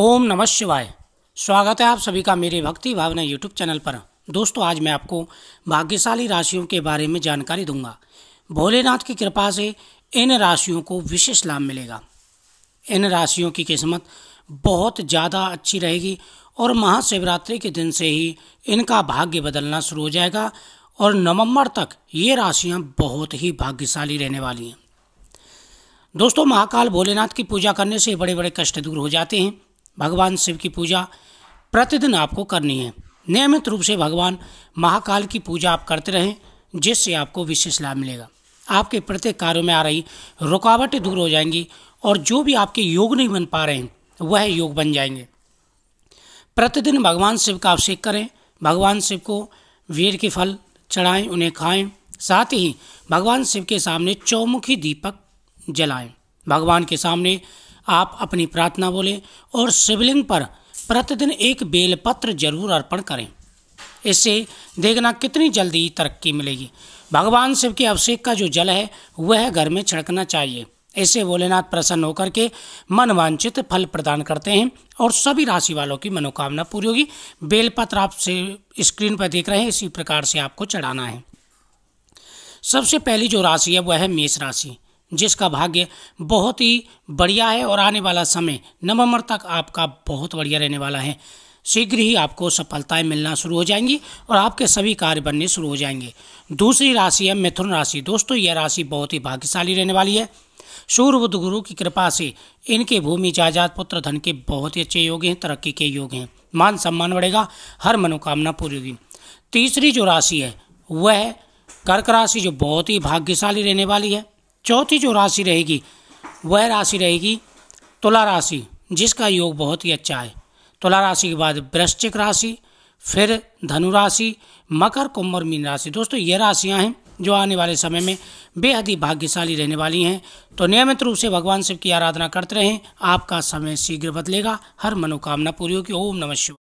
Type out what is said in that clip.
ओम नमः शिवाय स्वागत है आप सभी का मेरे भक्ति भावना यूट्यूब चैनल पर दोस्तों आज मैं आपको भाग्यशाली राशियों के बारे में जानकारी दूंगा भोलेनाथ की कृपा से इन राशियों को विशेष लाभ मिलेगा इन राशियों की किस्मत बहुत ज़्यादा अच्छी रहेगी और महाशिवरात्रि के दिन से ही इनका भाग्य बदलना शुरू हो जाएगा और नवम्बर तक ये राशियाँ बहुत ही भाग्यशाली रहने वाली हैं दोस्तों महाकाल भोलेनाथ की पूजा करने से बड़े बड़े कष्ट दूर हो जाते हैं भगवान शिव की पूजा प्रतिदिन आपको करनी है नियमित रूप से भगवान महाकाल की पूजा आप करते रहें जिससे आपको विशेष लाभ मिलेगा आपके प्रत्येक कार्यों में आ रही रुकावटें दूर हो जाएंगी और जो भी आपके योग नहीं बन पा रहे हैं वह योग बन जाएंगे प्रतिदिन भगवान शिव का अभिषेक करें भगवान शिव को वीर के फल चढ़ाएं उन्हें खाएं साथ ही भगवान शिव के सामने चौमुखी दीपक जलाएं भगवान के सामने आप अपनी प्रार्थना बोलें और शिवलिंग पर प्रतिदिन एक बेलपत्र जरूर अर्पण करें इससे देखना कितनी जल्दी तरक्की मिलेगी भगवान शिव के अभिषेक का जो जल है वह घर में छिड़कना चाहिए इससे भोलेनाथ प्रसन्न होकर के मनवांचित फल प्रदान करते हैं और सभी राशि वालों की मनोकामना पूरी होगी बेलपत्र आप से स्क्रीन पर देख रहे हैं इसी प्रकार से आपको चढ़ाना है सबसे पहली जो राशि है वह है मेष राशि जिसका भाग्य बहुत ही बढ़िया है और आने वाला समय नवंबर तक आपका बहुत बढ़िया रहने वाला है शीघ्र ही आपको सफलताएं मिलना शुरू हो जाएंगी और आपके सभी कार्य बनने शुरू हो जाएंगे दूसरी राशि है मिथुन राशि दोस्तों यह राशि बहुत ही भाग्यशाली रहने वाली है सूर्य बुद्ध गुरु की कृपा से इनके भूमि जायजात पुत्र धन के बहुत ही अच्छे योग हैं तरक्की के योग हैं मान सम्मान बढ़ेगा हर मनोकामना पूरी होगी तीसरी जो राशि है वह कर्क राशि जो बहुत ही भाग्यशाली रहने वाली है चौथी जो राशि रहेगी वह राशि रहेगी तुला राशि जिसका योग बहुत ही अच्छा है तुला राशि के बाद वृश्चिक राशि फिर धनु राशि मकर कुंभ और मीन राशि दोस्तों ये राशियां हैं जो आने वाले समय में बेहद ही भाग्यशाली रहने वाली हैं तो नियमित रूप से भगवान शिव की आराधना करते रहें आपका समय शीघ्र बदलेगा हर मनोकामना पूरी होगी ओम नमः शिव